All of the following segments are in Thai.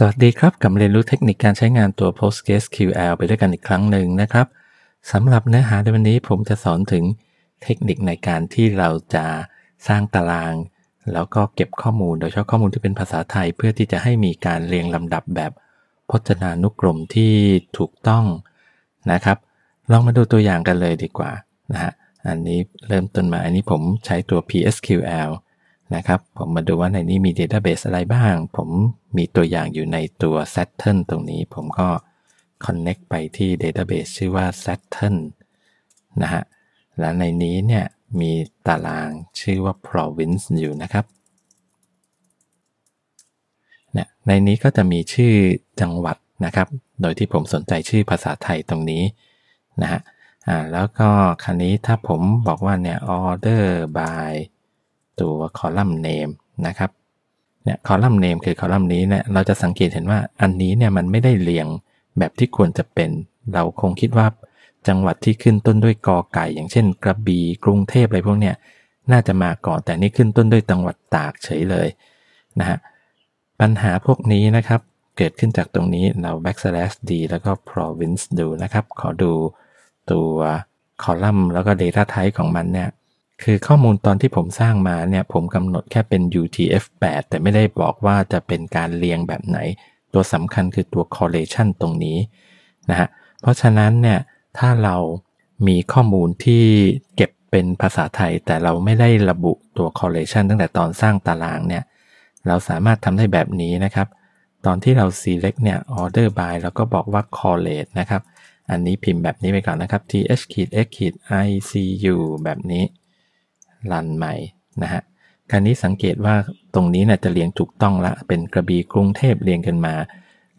สวัสดีครับกับเรียนรู้เทคนิคการใช้งานตัว PostgreSQL ไปด้วยกันอีกครั้งหนึ่งนะครับ สำหรับเนื้อหาในวันนี้ผมจะสอนถึงเทคนิคในการที่เราจะสร้างตาราง แล้วก็เก็บข้อมูล โดยเฉพาะข้อมูลที่เป็นภาษาไทย เพื่อที่จะให้มีการเรียงลำดับแบบ พจนานุกรมที่ถูกต้องนะครับ ลองมาดูตัวอย่างกันเลยดีกว่านะฮะอันนี้เริ่มต้นมาอันนี้ผมใช้ตัว PSQL นะครับผมมาดูว่าในนี้มี Database อะไรบ้าง ผมมีตัวอย่างอยู่ในตัว Saturn ตรงนี้ผมก็ Connect ไปที่ Database ชื่อว่า Saturn นะฮะและในนี้เนี่ยมีตารางชื่อว่า province อยู่นะครับนในนี้ก็จะมีชื่อจังหวัดนะครับโดยที่ผมสนใจชื่อภาษาไทยตรงนี้นะฮะอ่าแล้วก็คันนี้ถ้าผมบอกว่าเนี่ย order by ตัวคอลัมน์เนมนะครับ เนี่ยคอลัมน์เนมคือคอลัมน์นี้เนี่ย เราจะสังเกตเห็นว่าอันนี้เนี่ยมันไม่ได้เรียงแบบที่ควรจะเป็น เราคงคิดว่าจังหวัดที่ขึ้นต้นด้วยกอไก่ อย่างเช่นกระบี่กรุงเทพอะไรพวกเนี่ยน่าจะมาก่อน แต่นี่ขึ้นต้นด้วยจังหวัดตากเฉยเลยนะฮะปัญหาพวกนี้นะครับ เกิดขึ้นจากตรงนี้เรา backslash d แล้วก็ province ดูนะครับ ขอดูตัวคอลัมน์แล้วก็ data type ของมันเนี่ยคือข้อมูลตอนที่ผมสร้างมาเนี่ยผมกำหนดแค่เป็น UTF-8 แต่ไม่ได้บอกว่าจะเป็นการเรียงแบบไหน ตัวสำคัญคือตัว correlation ตรงนี้นะฮะเพราะฉะนั้นเนี่ยถ้าเรามีข้อมูลที่เก็บเป็นภาษาไทย แต่เราไม่ได้ระบุตัว correlation ตั้งแต่ตอนสร้างตารางเนี่ยเราสามารถทำได้แบบนี้นะครับ ตอนที่เรา select เนี่ย order by เราก็บอกว่า correlate นะครับอันนี้พิมพ์แบบนี้ไปก่อนนะครับ th x i c u แบบนี้ลันใหม่นะฮะการนี้สังเกตว่าตรงนี้นะจะเรียงถูกต้องละ เป็นกระบี่กรุงเทพเรียงกันมา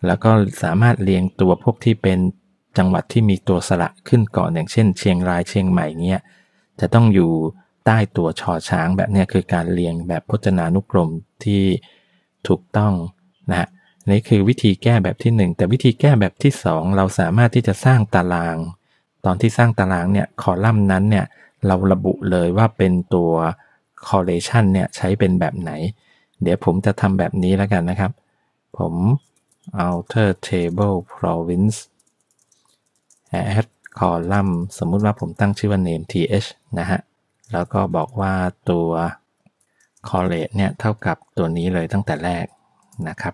แล้วก็สามารถเรียงตัวพวกที่เป็นจังหวัดที่มีตัวสระขึ้นก่อนอย่างเช่นเชียงรายเชียงใหม่เนี้ยจะต้องอยู่ใต้ตัวชอช้างแบบนี้คือการเรียงแบบพจนานุกรมที่ถูกต้องนะฮะนี่คือวิธีแก้แบบที่1แต่วิธีแก้แบบที่2เราสามารถที่จะสร้างตาราง ตอนที่สร้างตารางเนี่ยคอลัมน์นั้นเนี่ยเราระบุเลยว่าเป็นตัว correlation เนี่ยใช้เป็นแบบไหน เดี๋ยวผมจะทำแบบนี้แล้วกันนะครับ ผม alter table province add column สมมุติว่าผมตั้งชื่อว่า name th นะฮะ แล้วก็บอกว่าตัว correlate เนี่ยเท่ากับตัวนี้เลยตั้งแต่แรกนะครับ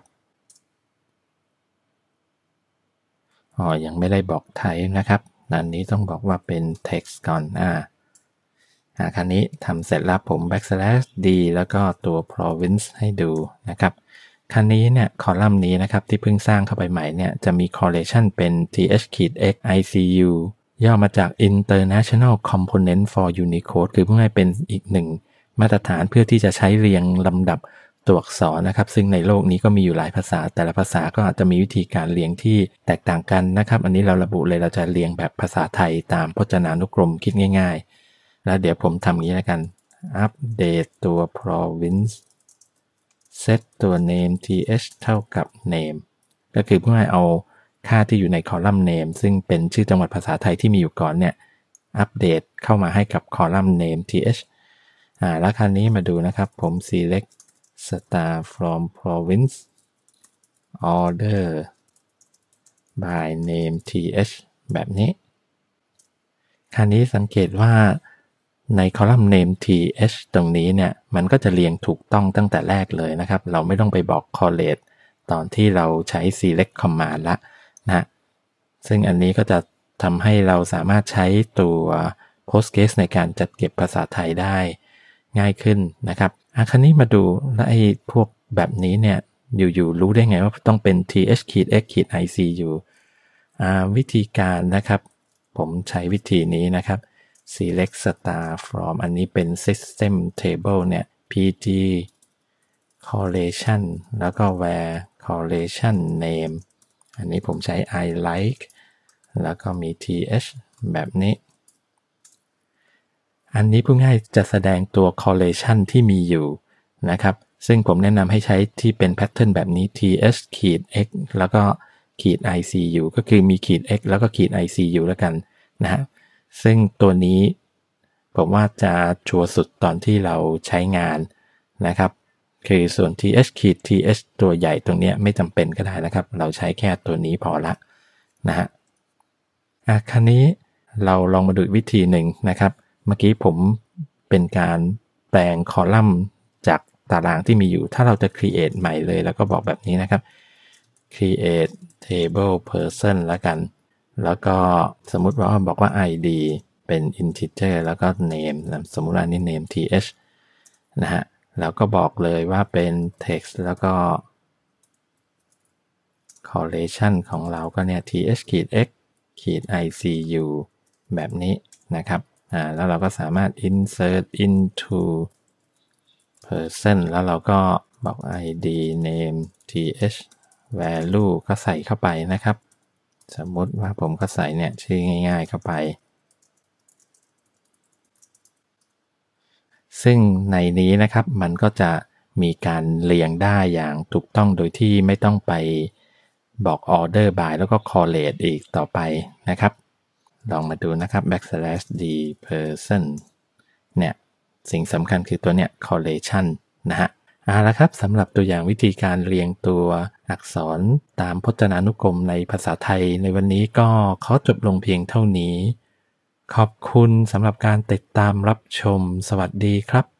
อ๋อยังไม่ได้บอกไทป์นะครับ อันนี้ต้องบอกว่าเป็น text ก่อนอ่านะคราวนี้ทำเสร็จแล้วผม backslash d แล้วก็ตัว province ให้ดูนะครับ ครนนี้เนี่ยคอลัมน์นี้นะครับ ที่เพิ่งสร้างเข้าไปใหม่เนี่ยจะมี correlation เป็น th-x-icu ย่อมาจาก international component for unicode คือเพื่อให้เป็นอีกหนึ่ง มาตรฐานเพื่อที่จะใช้เรียงลำดับตัวอักษรนะครับ ซึ่งในโลกนี้ก็มีอยู่หลายภาษา แต่ละภาษาก็อาจจะมีวิธีการเรียงที่แตกต่างกันนะครับอันนี้เราระบุเลยเราจะเรียงแบบภาษาไทยตามพจนานุกรมคิดง่ายแล้วเดี๋ยวผมทำงี้แล้วกัน อัปเดตตัว province set ตัว name th เท่ากับ name ก็คือเพื่อให้เอาค่าที่อยู่ในคอลัมน์ name ซึ่งเป็นชื่อจังหวัดภาษาไทยที่มีอยู่ก่อนเนี่ย อัปเดตเข้ามาให้กับคอลัมน์ name th อ่า แล้วคราวนี้มาดูนะครับ ผม select star from province order by name th แบบนี้ คราวนี้สังเกตว่าในคอลัมน์ name th ตรงนี้เนี่ย มันก็จะเรียงถูกต้องตั้งแต่แรกเลยนะครับ เราไม่ต้องไปบอก collate ตอนที่เราใช้ select command ละนะ ซึ่งอันนี้ก็จะทำให้เราสามารถใช้ตัว Postgres ในการจัดเก็บภาษาไทยได้ง่ายขึ้นนะครับอาคันนี้มาดูและไอ้พวกแบบนี้เนี่ยอยู่ๆรู้ได้ไงว่าต้องเป็น th ขีด x ขีด ic อยู่วิธีการนะครับ ผมใช้วิธีนี้นะครับ select star from อันนี้เป็น system table เนี่ย pg correlation แล้วก็ where correlation name อันนี้ผมใช้ i like แล้วก็มี th แบบนี้ อันนี้พูดง่ายจะแสดงตัว correlation ที่มีอยู่นะครับ ซึ่งผมแนะนำให้ใช้ที่เป็น pattern แบบนี้ th ขีด x แล้วก็ขีด icu ก็คือมีขีด x แล้วก็ขีด icu แล้วกันนะฮะซึ่งตัวนี้ผมว่าจะชัวร์สุดตอนที่เราใช้งานนะครับ คือส่วน th ขีด th ตัวใหญ่ตรงนี้ไม่จำเป็นก็ได้นะครับ เราใช้แค่ตัวนี้พอละนะฮะอ่ะคันนี้เราลองมาดูวิธีหนึ่งนะครับ เมื่อกี้ผมเป็นการแปลงคอลัมน์จากตารางที่มีอยู่ ถ้าเราจะ create ใหม่เลยแล้วก็บอกแบบนี้นะครับ create table person ละกันแล้วก็สมมุติว่าบอกว่า id เป็น integer แล้วก็ name สมมุติว่า นี่ name th นะฮะ แล้วก็บอกเลยว่าเป็น text แล้วก็ correlation ของเราก็เนี่ย th ขีด x ขีด icu แบบนี้นะครับ อ่า แล้วเราก็สามารถ insert into person แล้วเราก็บอก id name th value ก็ใส่เข้าไปนะครับสมมติว่าผมก็ใส่เนี่ย ชื่อง่าย ๆเข้าไป ซึ่งในนี้นะครับมันก็จะมีการเรียงได้อย่างถูกต้องโดยที่ไม่ต้องไปบอกออเดอร์บายแล้วก็ correlate อีกต่อไปนะครับ ลองมาดูนะครับ backslash d person เนี่ย สิ่งสำคัญคือตัวเนี่ย correlation นะฮะเอาละครับ สำหรับตัวอย่างวิธีการเรียงตัวอักษรตามพจนานุกรมในภาษาไทย ในวันนี้ก็ขอจบลงเพียงเท่านี้ ขอบคุณสำหรับการติดตามรับชมสวัสดีครับ